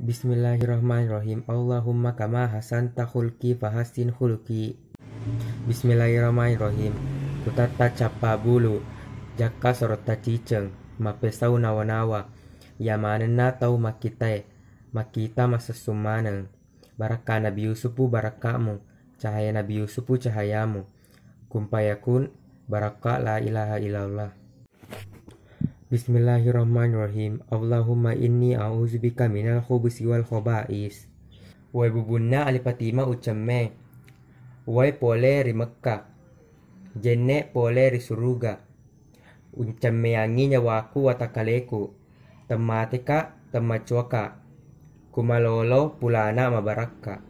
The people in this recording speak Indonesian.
Bismillahirrahmanirrahim. Allahumma kama hasan tahulki fahasin hulki. Bismillahirrahmanirrahim. Tutata capa bulu. Jaka sorota ciceng. Mapesau nawa-nawa. Yamanena tau makite, Makita masusumaneng. Baraka Nabi Yusufu barakamu. Cahaya Nabi Yusufu cahayamu. Kumpayakun baraka la ilaha illallah. Bismillahirrahmanirrahim. Allahumma inni a'udzubika minal khubusi wal khaba'is. Wa bubunna alipatima ucamme. Wa pole ri Mekah. Jenne pole ri suruga. Uncamme angi waku watakaleku. Tematika temacuaka. Kumalolo pulana mabaraka.